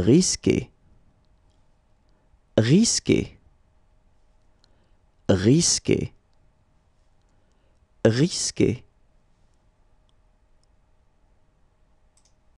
risqué, risqué, risqué, risqué.